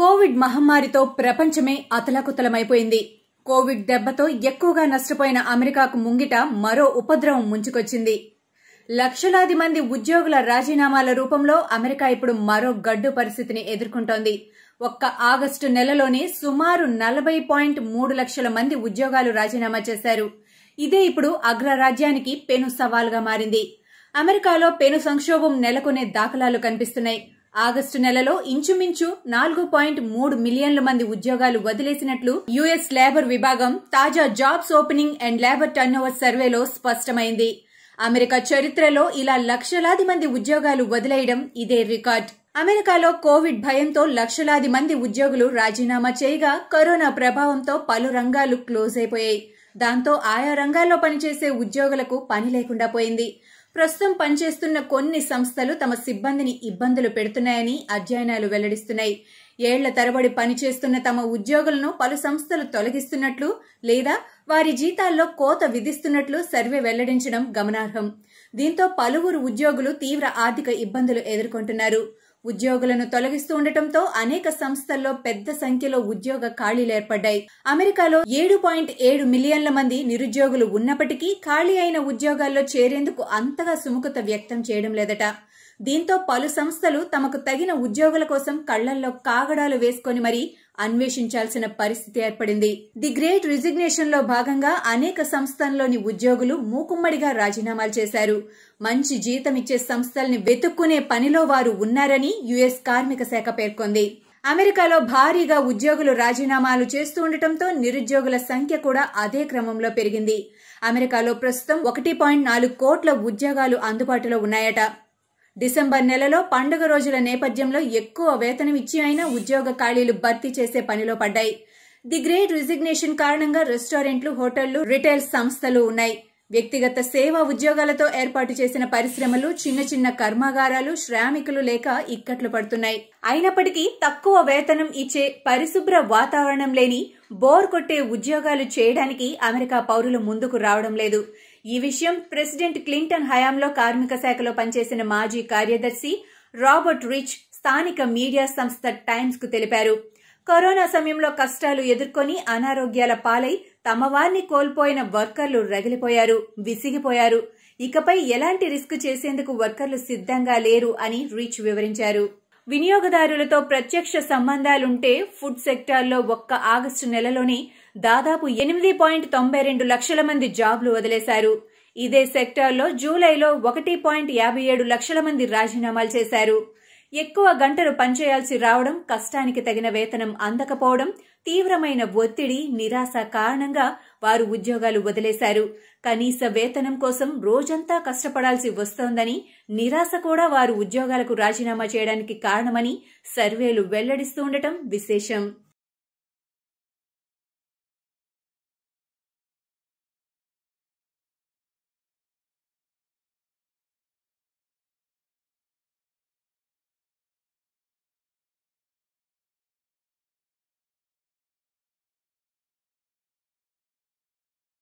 Covid మహమ్మారితో ప్రపంచమే అతలాకుతలమైపోయింది Covid దెబ్బతో ఎక్కువగా నష్టపోయిన అమెరికాకు ముంగిట మరో ఉపద్రవం ముంచుకొచ్చింది లక్షలాది మంది ఉద్యోగుల రాజీనామాల రూపంలో అమెరికా ఇప్పుడు మరో గడ్డు పరిస్థితిని ఎదుర్కొంటోంది ఒక్క ఆగస్టు నెలలోనే సుమారు నలభై పాయింట్ మూడు లక్షల మంది ఉద్యోగాలు రాజీనామా చేశారు ఇదే ఇప్పుడు అగ్రరాజ్యానికి పెను సవాల్గా మారింది అమెరికాలో పెను సంక్షోభం నెలకొనే దాఖలాలు కనిపిస్తున్నాయి ఆగస్టు నెలలో ఇంచుమించు నాలుగు పాయింట్ మూడు మిలియన్ల మంది ఉద్యోగాలు వదిలేసినట్లు యుఎస్ లేబర్ విభాగం తాజా jobs opening and labour turnover సర్వేలో స్పష్టమైంది అమెరికా చరిత్రలో ఇలా లక్షలాది మంది ఉద్యోగాలు వదిలేయడం ఇదే రికార్డ్ అమెరికాలో కోవిడ్ భయంతో లక్షలాది మంది ఉద్యోగులు రాజీనామా చేయగా కరోనా ప్రభావంతో పలు రంగాలు క్లోజ్ అయిపోయాయి దాంతో ఆయా రంగాల్లో పనిచేసే ఉద్యోగులకు పని లేకుండా పోయింది ప్రస్తుతం పనిచేస్తున్న కొన్ని సంస్థలు తమ సిబ్బందిని ఇబ్బందులు పెడుతున్నాయని అధ్యయనాలు వెల్లడిస్తున్నాయి ఏళ్ల తరబడి పనిచేస్తున్న తమ ఉద్యోగులను పలు సంస్థలు తొలగిస్తున్నట్లు లేదా వారి జీతాల్లో కోత విధిస్తున్నట్లు సర్వే వెల్లడించడం గమనార్హం దీంతో పలువురు ఉద్యోగులు తీవ్ర ఆర్థిక ఇబ్బందులు ఎదుర్కొంటున్నారు ఉద్యోగులను తొలగిస్తూ ఉండటంతో అనేక సంస్థల్లో పెద్ద సంఖ్యలో ఉద్యోగ ఖాళీలు ఏర్పడ్డాయి అమెరికాలో ఏడు పాయింట్ ఏడు మిలియన్ల మంది నిరుద్యోగులు ఉన్నప్పటికీ ఖాళీ అయిన ఉద్యోగాల్లో చేరేందుకు అంతగా సుముఖత వ్యక్తం చేయడం లేదట దీంతో పలు సంస్థలు తమకు తగిన ఉద్యోగుల కోసం కళ్లల్లో కాగడాలు వేసుకొని మరీ అన్వేషించాల్సిన పరిస్థితి ఏర్పడింది ది గ్రేట్ రిజిగ్నేషన్ లో భాగంగా అనేక సంస్థల్లోని ఉద్యోగులు మూకుమ్మడిగా రాజీనామాలు చేశారు మంచి జీతం ఇచ్చే సంస్థల్ని వెతుక్కునే పనిలో వారు ఉన్నారని యుఎస్ కార్మిక శాఖ పేర్కొంది అమెరికాలో భారీగా ఉద్యోగులు రాజీనామాలు చేస్తూ ఉండటంతో నిరుద్యోగుల సంఖ్య కూడా అదే క్రమంలో పెరిగింది అమెరికాలో ప్రస్తుతం ఒకటి పాయింట్ నాలుగు కోట్ల ఉద్యోగాలు అందుబాటులో ఉన్నాయట డిసెంబర్ నెలలో పండుగ రోజుల నేపథ్యంలో ఎక్కువ వేతనం ఇచ్చి అయినా ఉద్యోగ ఖాళీలు భర్తీ చేసే పనిలో పడ్డాయి ది గ్రేట్ రిజిగ్నేషన్ కారణంగా రెస్టారెంట్లు హోటళ్లు రిటైల్ సంస్థలు ఉన్నాయి వ్యక్తిగత సేవా ఉద్యోగాలతో ఏర్పాటు చేసిన పరిశ్రమలు చిన్న చిన్న కర్మాగారాలు శ్రామికులు లేక ఇక్కట్లు పడుతున్నాయి అయినప్పటికీ తక్కువ వేతనం ఇచ్చే పరిశుభ్ర వాతావరణం లేని బోర్ కొట్టే ఉద్యోగాలు చేయడానికి అమెరికా పౌరులు ముందుకు రావడం లేదు ఈ విషయం ప్రెసిడెంట్ క్లింటన్ హయాంలో కార్మిక శాఖలో పనిచేసిన మాజీ కార్యదర్శి రాబర్ట్ రిచ్ స్థానిక మీడియా సంస్థ టైమ్స్ కు తెలిపారు కరోనా సమయంలో కష్టాలు ఎదుర్కొని అనారోగ్యాల పాలై తమ వారిని కోల్పోయిన వర్కర్లు రగిలిపోయారు విసిగిపోయారు ఇకపై ఎలాంటి రిస్క్ చేసేందుకు వర్కర్లు సిద్ధంగా లేరు అని రీచ్ వివరించారు వినియోగదారులతో ప్రత్యక్ష సంబంధాలుంటే ఫుడ్ సెక్టార్లో ఒక్క ఆగస్టు నెలలోనే దాదాపు ఎనిమిది పాయింట్ తొంభై రెండు లక్షల మంది జాబ్లు వదిలేశారు ఇదే సెక్టార్లో జూలైలో ఒకటి పాయింట్ యాభై ఏడు లక్షల మంది రాజీనామాలు చేశారు ఎక్కువ గంటలు పనిచేయాల్సి రావడం కష్టానికి తగిన వేతనం అందకపోవడం తీవ్రమైన ఒత్తిడి నిరాశ కారణంగా వారు ఉద్యోగాలు వదిలేశారు కనీస వేతనం కోసం రోజంతా కష్టపడాల్సి వస్తోందని నిరాశ కూడా వారు ఉద్యోగాలకు రాజీనామా చేయడానికి కారణమని సర్వేలు వెల్లడిస్తుండటం విశేషం